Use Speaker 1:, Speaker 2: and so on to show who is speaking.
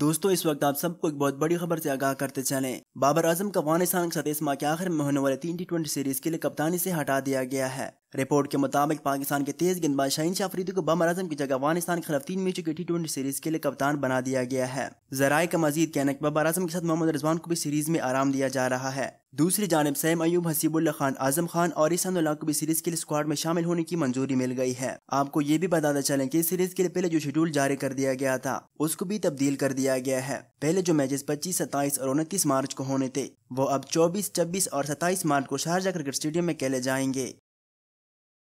Speaker 1: दोस्तों इस वक्त आप सबको एक बहुत बड़ी खबर से आगाह करते चले बाबर आजम का अफगानिस्तान के साथ इस माह के आखिर में होने वाले तीन टी ट्वेंटी सीरीज के लिए कप्तानी से हटा दिया गया है रिपोर्ट के मुताबिक पाकिस्तान के तेज गेंदबाज शाहीन अफरीदी को बाबर आजम की जगह अफगानिस्तान के खिलाफ तीन मैचों की टी ट्वेंटी सीरीज के लिए कप्तान बना दिया गया है जराये का मजीद कहना की बाबर आजम के साथ मोहम्मद रिजवान को भी सीरीज में आराम दिया जा रहा है दूसरी जानब सैम अयूब हसीबुल्ला खान आजम खान और ईसानुल्ला को भी सीरीज के लिए स्क्वाड में शामिल होने की मंजूरी मिल गई है आपको ये भी बताना चलें कि सीरीज के लिए पहले जो शेड्यूल जारी कर दिया गया था उसको भी तब्दील कर दिया गया है पहले जो मैचेस 25, 27 और उनतीस मार्च को होने थे वो अब 24, 26 और 27 मार्च को शारजा क्रिकेट स्टेडियम में खेले जाएंगे